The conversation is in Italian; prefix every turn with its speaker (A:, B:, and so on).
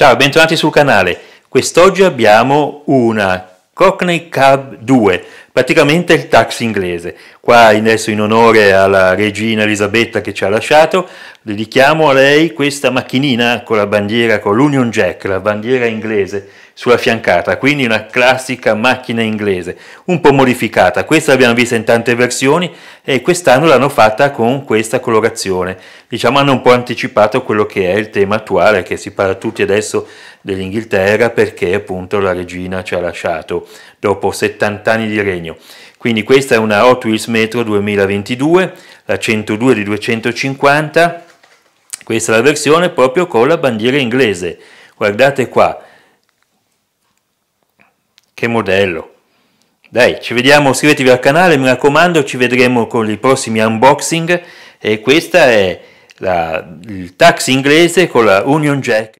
A: Ciao, bentornati sul canale. Quest'oggi abbiamo una Cockney Cab 2, praticamente il taxi inglese. Qua adesso in onore alla regina Elisabetta che ci ha lasciato, dedichiamo a lei questa macchinina con la bandiera, con l'Union Jack, la bandiera inglese sulla fiancata, quindi una classica macchina inglese, un po' modificata. Questa l'abbiamo vista in tante versioni e quest'anno l'hanno fatta con questa colorazione. Diciamo hanno un po' anticipato quello che è il tema attuale, che si parla tutti adesso dell'Inghilterra perché appunto la regina ci ha lasciato dopo 70 anni di regno millennio. Quindi questa è una Hot Wheels Metro 2022, la 102 di 250, questa è la versione proprio con la bandiera inglese. Guardate qua, che modello! Dai, ci vediamo, iscrivetevi al canale, mi raccomando, ci vedremo con i prossimi unboxing e questa è la, il taxi inglese con la Union Jack.